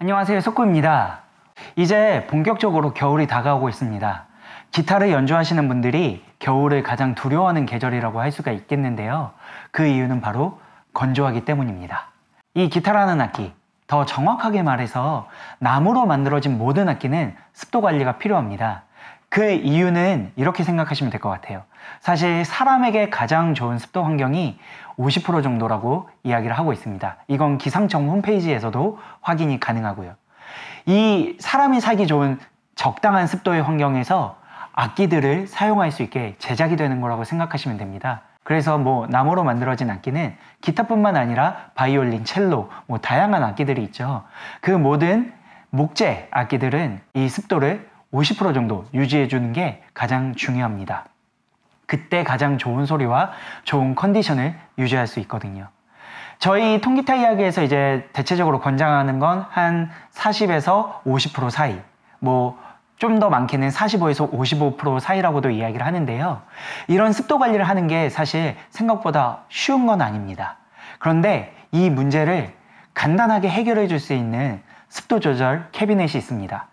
안녕하세요 석구입니다 이제 본격적으로 겨울이 다가오고 있습니다 기타를 연주하시는 분들이 겨울을 가장 두려워하는 계절이라고 할 수가 있겠는데요 그 이유는 바로 건조하기 때문입니다 이 기타라는 악기 더 정확하게 말해서 나무로 만들어진 모든 악기는 습도 관리가 필요합니다 그 이유는 이렇게 생각하시면 될 것 같아요. 사실 사람에게 가장 좋은 습도 환경이 50% 정도라고 이야기를 하고 있습니다. 이건 기상청 홈페이지에서도 확인이 가능하고요. 이 사람이 살기 좋은 적당한 습도의 환경에서 악기들을 사용할 수 있게 제작이 되는 거라고 생각하시면 됩니다. 그래서 뭐 나무로 만들어진 악기는 기타뿐만 아니라 바이올린, 첼로, 뭐 다양한 악기들이 있죠. 그 모든 목재 악기들은 이 습도를 50% 정도 유지해 주는 게 가장 중요합니다. 그때 가장 좋은 소리와 좋은 컨디션을 유지할 수 있거든요. 저희 통기타 이야기에서 이제 대체적으로 권장하는 건 한 40에서 50% 사이. 뭐, 좀 더 많게는 45에서 55% 사이라고도 이야기를 하는데요. 이런 습도 관리를 하는 게 사실 생각보다 쉬운 건 아닙니다. 그런데 이 문제를 간단하게 해결해 줄 수 있는 습도 조절 캐비넷이 있습니다.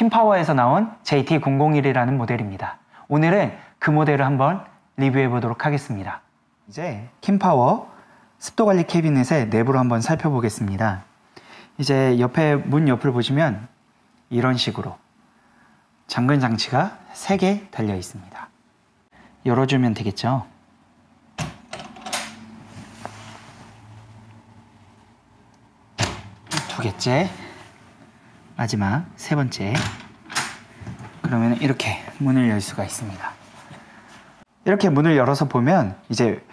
킴파워에서 나온 JT001이라는 모델입니다. 오늘은 그 모델을 한번 리뷰해 보도록 하겠습니다. 이제 킴파워 습도 관리 캐비넷의 내부를 한번 살펴보겠습니다. 이제 옆에 문 옆을 보시면 이런 식으로 잠근 장치가 3개 달려 있습니다. 열어주면 되겠죠? 두 개째 마지막 세 번째 그러면 이렇게 문을 열 수가 있습니다 이렇게 문을 열어서 보면 이제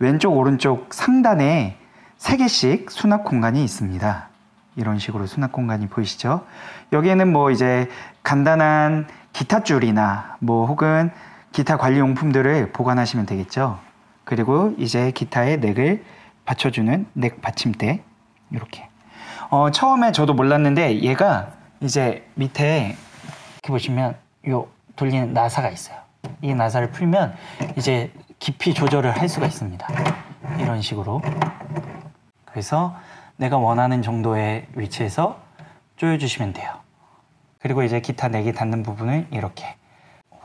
왼쪽 오른쪽 상단에 세 개씩 수납 공간이 있습니다 이런 식으로 수납 공간이 보이시죠 여기에는 뭐 이제 간단한 기타 줄이나 뭐 혹은 기타 관리 용품들을 보관하시면 되겠죠 그리고 이제 기타의 넥을 받쳐주는 넥 받침대 이렇게 어, 처음에 저도 몰랐는데 얘가 이제 밑에 이렇게 보시면 요 돌리는 나사가 있어요. 이 나사를 풀면 이제 깊이 조절을 할 수가 있습니다. 이런 식으로. 그래서 내가 원하는 정도의 위치에서 조여주시면 돼요. 그리고 이제 기타 내기 네 닿는 부분을 이렇게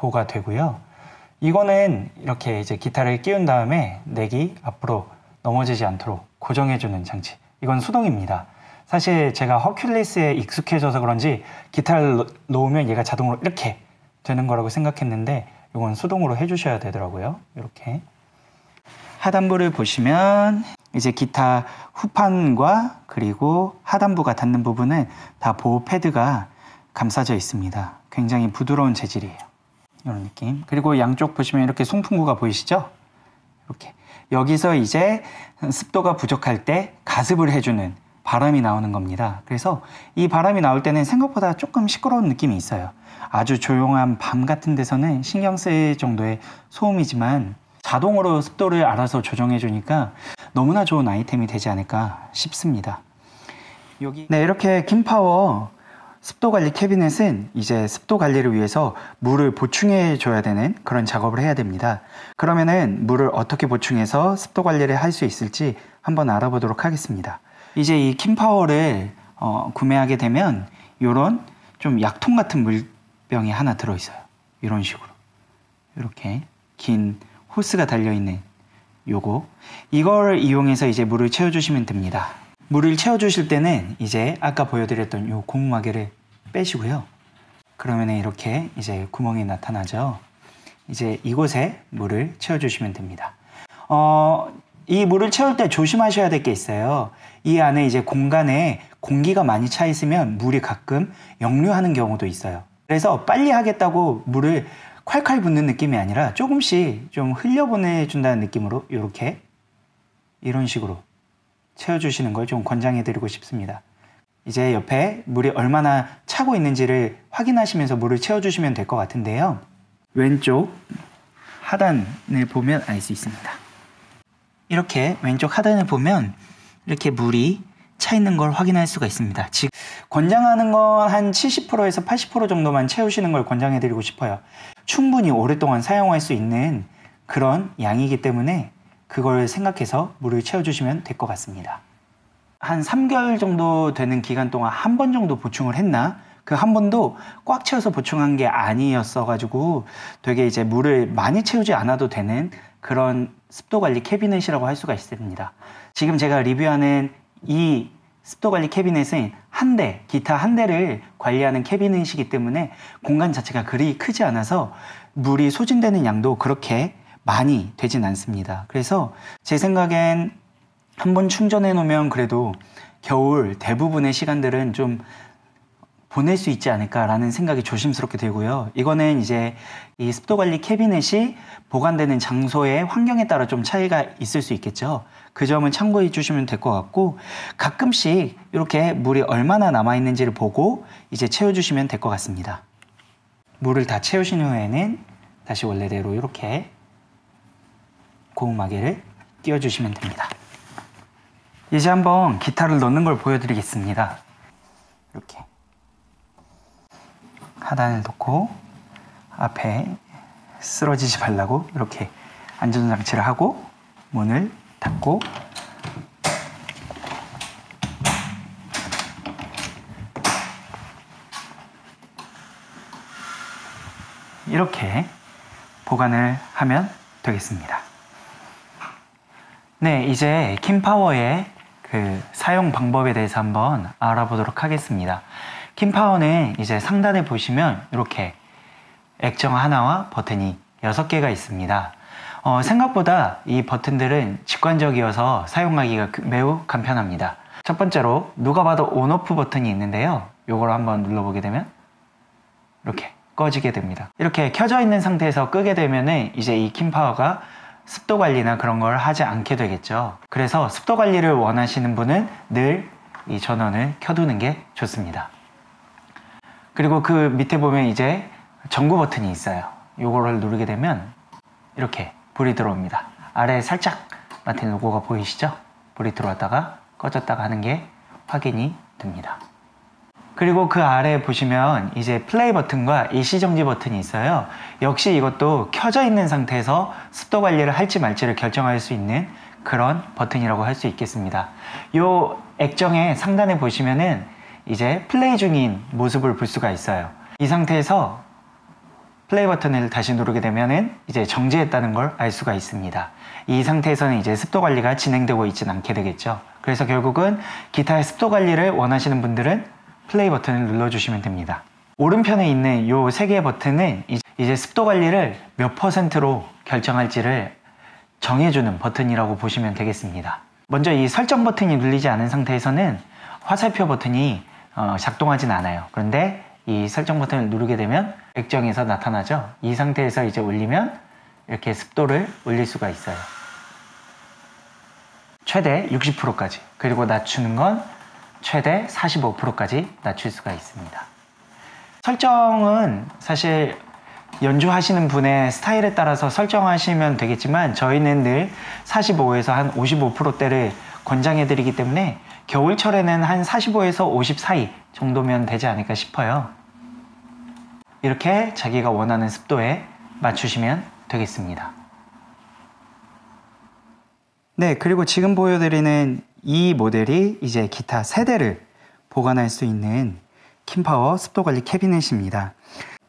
호가 되고요. 이거는 이렇게 이제 기타를 끼운 다음에 내기 네 앞으로 넘어지지 않도록 고정해주는 장치. 이건 수동입니다. 사실 제가 허큘리스에 익숙해져서 그런지 기타를 놓으면 얘가 자동으로 이렇게 되는 거라고 생각했는데 이건 수동으로 해주셔야 되더라고요. 이렇게 하단부를 보시면 이제 기타 후판과 그리고 하단부가 닿는 부분은 다 보호 패드가 감싸져 있습니다. 굉장히 부드러운 재질이에요. 이런 느낌. 그리고 양쪽 보시면 이렇게 송풍구가 보이시죠? 이렇게 여기서 이제 습도가 부족할 때 가습을 해주는 바람이 나오는 겁니다. 그래서 이 바람이 나올 때는 생각보다 조금 시끄러운 느낌이 있어요. 아주 조용한 밤 같은 데서는 신경 쓸 정도의 소음이지만 자동으로 습도를 알아서 조정해 주니까 너무나 좋은 아이템이 되지 않을까 싶습니다. 여기 네, 이렇게 김파워 습도 관리 캐비넷은 이제 습도 관리를 위해서 물을 보충해 줘야 되는 그런 작업을 해야 됩니다. 그러면은 물을 어떻게 보충해서 습도 관리를 할 수 있을지 한번 알아보도록 하겠습니다. 이제 이 킴파워를 어, 구매하게 되면 이런 좀 약통 같은 물병이 하나 들어있어요. 이런 식으로 이렇게 긴 호스가 달려있는 요거 이걸 이용해서 이제 물을 채워주시면 됩니다. 물을 채워주실 때는 이제 아까 보여드렸던 요 고무마개를 빼시고요. 그러면 이렇게 이제 구멍이 나타나죠. 이제 이곳에 물을 채워주시면 됩니다. 어, 이 물을 채울 때 조심하셔야 될 게 있어요. 이 안에 이제 공간에 공기가 많이 차 있으면 물이 가끔 역류하는 경우도 있어요. 그래서 빨리 하겠다고 물을 칼칼 붓는 느낌이 아니라 조금씩 좀 흘려보내준다는 느낌으로 이렇게 이런 식으로 채워주시는 걸 좀 권장해드리고 싶습니다. 이제 옆에 물이 얼마나 차고 있는지를 확인하시면서 물을 채워주시면 될 것 같은데요. 왼쪽 하단을 보면 알 수 있습니다. 이렇게 왼쪽 하단에 보면 이렇게 물이 차 있는 걸 확인할 수가 있습니다. 즉 권장하는 건 한 70%에서 80% 정도만 채우시는 걸 권장해 드리고 싶어요. 충분히 오랫동안 사용할 수 있는 그런 양이기 때문에 그걸 생각해서 물을 채워 주시면 될 것 같습니다. 한 3개월 정도 되는 기간 동안 한 번 정도 보충을 했나? 그 한 번도 꽉 채워서 보충한 게 아니었어 가지고 되게 이제 물을 많이 채우지 않아도 되는 그런 습도 관리 캐비넷이라고 할 수가 있습니다. 지금 제가 리뷰하는 이 습도 관리 캐비넷은 한 대, 기타 한 대를 관리하는 캐비넷이기 때문에 공간 자체가 그리 크지 않아서 물이 소진되는 양도 그렇게 많이 되진 않습니다. 그래서 제 생각엔 한번 충전해 놓으면 그래도 겨울 대부분의 시간들은 좀 보낼 수 있지 않을까라는 생각이 조심스럽게 되고요 이거는 이제 이 습도 관리 캐비넷이 보관되는 장소의 환경에 따라 좀 차이가 있을 수 있겠죠. 그 점은 참고해 주시면 될 것 같고 가끔씩 이렇게 물이 얼마나 남아 있는지를 보고 이제 채워 주시면 될 것 같습니다. 물을 다 채우신 후에는 다시 원래대로 이렇게 고무마개를 끼워 주시면 됩니다. 이제 한번 기타를 넣는 걸 보여드리겠습니다. 이렇게 하단을 놓고 앞에 쓰러지지 말라고 이렇게 안전장치를 하고 문을 닫고 이렇게 보관을 하면 되겠습니다. 네, 이제 킴파워의 그 사용 방법에 대해서 한번 알아보도록 하겠습니다. 킴파원의 이제 상단에 보시면 이렇게 액정 하나와 버튼이 6개가 있습니다. 어, 생각보다 이 버튼들은 직관적이어서 사용하기가 그, 매우 간편합니다. 첫 번째로 누가 봐도 온오프 버튼이 있는데요. 이걸 한번 눌러보게 되면 이렇게 꺼지게 됩니다. 이렇게 켜져 있는 상태에서 끄게 되면 이제 이 킴파워가 습도 관리나 그런 걸 하지 않게 되겠죠. 그래서 습도 관리를 원하시는 분은 늘 이 전원을 켜두는 게 좋습니다. 그리고 그 밑에 보면 이제 전구 버튼이 있어요. 요거를 누르게 되면 이렇게 불이 들어옵니다. 아래에 살짝 마틴 로고가 보이시죠? 불이 들어왔다가 꺼졌다가 하는 게 확인이 됩니다. 그리고 그 아래에 보시면 이제 플레이 버튼과 일시정지 버튼이 있어요. 역시 이것도 켜져 있는 상태에서 습도 관리를 할지 말지를 결정할 수 있는 그런 버튼이라고 할 수 있겠습니다. 이 액정의 상단에 보시면은 이제 플레이 중인 모습을 볼 수가 있어요 이 상태에서 플레이 버튼을 다시 누르게 되면은 이제 정지했다는 걸 알 수가 있습니다 이 상태에서는 이제 습도 관리가 진행되고 있진 않게 되겠죠 그래서 결국은 기타의 습도 관리를 원하시는 분들은 플레이 버튼을 눌러주시면 됩니다 오른편에 있는 이 세 개의 버튼은 이제 습도 관리를 몇 퍼센트로 결정할지를 정해주는 버튼이라고 보시면 되겠습니다 먼저 이 설정 버튼이 눌리지 않은 상태에서는 화살표 버튼이 어, 작동하진 않아요. 그런데 이 설정 버튼을 누르게 되면 액정에서 나타나죠. 이 상태에서 이제 올리면 이렇게 습도를 올릴 수가 있어요. 최대 60%까지 그리고 낮추는 건 최대 45%까지 낮출 수가 있습니다. 설정은 사실 연주하시는 분의 스타일에 따라서 설정하시면 되겠지만 저희는 늘 45에서 한 55%대를 권장해 드리기 때문에 겨울철에는 한 45에서 50 사이 정도면 되지 않을까 싶어요. 이렇게 자기가 원하는 습도에 맞추시면 되겠습니다. 네, 그리고 지금 보여드리는 이 모델이 이제 기타 세대를 보관할 수 있는 킴파워 습도관리 캐비넷입니다.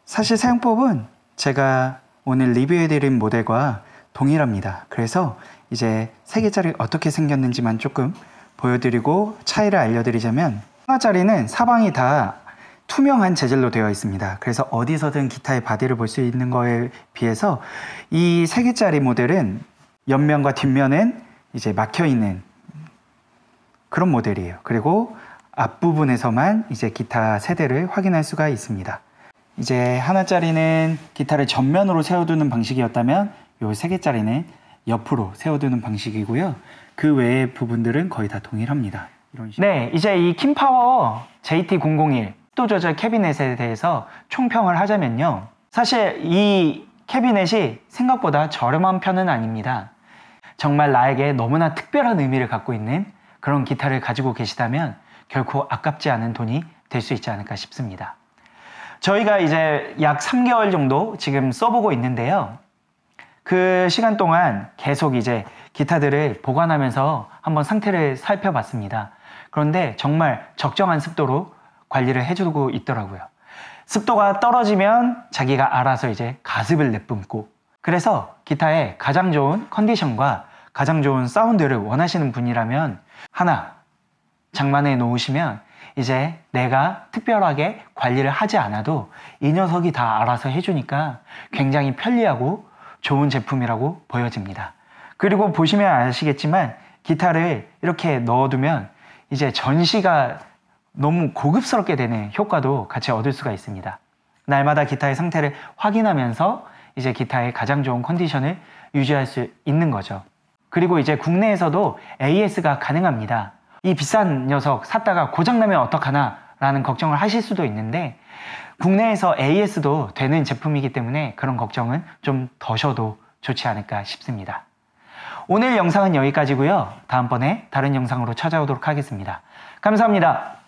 사실 사용법은 제가 오늘 리뷰해드린 모델과 동일합니다. 그래서 이제 3개짜리 어떻게 생겼는지만 조금 보여드리고 차이를 알려드리자면 하나짜리는 사방이 다 투명한 재질로 되어 있습니다. 그래서 어디서든 기타의 바디를 볼 수 있는 거에 비해서 이 3개짜리 모델은 옆면과 뒷면은 이제 막혀 있는 그런 모델이에요. 그리고 앞부분에서만 이제 기타 세대를 확인할 수가 있습니다. 이제 하나짜리는 기타를 전면으로 세워두는 방식이었다면 이 3개짜리는 옆으로 세워두는 방식이고요. 그 외의 부분들은 거의 다 동일합니다. 이런 식으로. 네, 이제 이 킴파워 JT001 또저자 캐비넷에 대해서 총평을 하자면요. 사실 이 캐비넷이 생각보다 저렴한 편은 아닙니다. 정말 나에게 너무나 특별한 의미를 갖고 있는 그런 기타를 가지고 계시다면 결코 아깝지 않은 돈이 될 수 있지 않을까 싶습니다. 저희가 이제 약 3개월 정도 지금 써보고 있는데요. 그 시간 동안 계속 이제 기타들을 보관하면서 한번 상태를 살펴봤습니다. 그런데 정말 적정한 습도로 관리를 해주고 있더라고요. 습도가 떨어지면 자기가 알아서 이제 가습을 내뿜고 그래서 기타의 가장 좋은 컨디션과 가장 좋은 사운드를 원하시는 분이라면 하나 장만해 놓으시면 이제 내가 특별하게 관리를 하지 않아도 이 녀석이 다 알아서 해주니까 굉장히 편리하고 좋은 제품이라고 보여집니다. 그리고 보시면 아시겠지만 기타를 이렇게 넣어두면 이제 전시가 너무 고급스럽게 되는 효과도 같이 얻을 수가 있습니다. 날마다 기타의 상태를 확인하면서 이제 기타의 가장 좋은 컨디션을 유지할 수 있는 거죠. 그리고 이제 국내에서도 AS가 가능합니다. 이 비싼 녀석 샀다가 고장나면 어떡하나 라는 걱정을 하실 수도 있는데 국내에서 AS도 되는 제품이기 때문에 그런 걱정은 좀 더셔도 좋지 않을까 싶습니다. 오늘 영상은 여기까지고요. 다음번에 다른 영상으로 찾아오도록 하겠습니다. 감사합니다.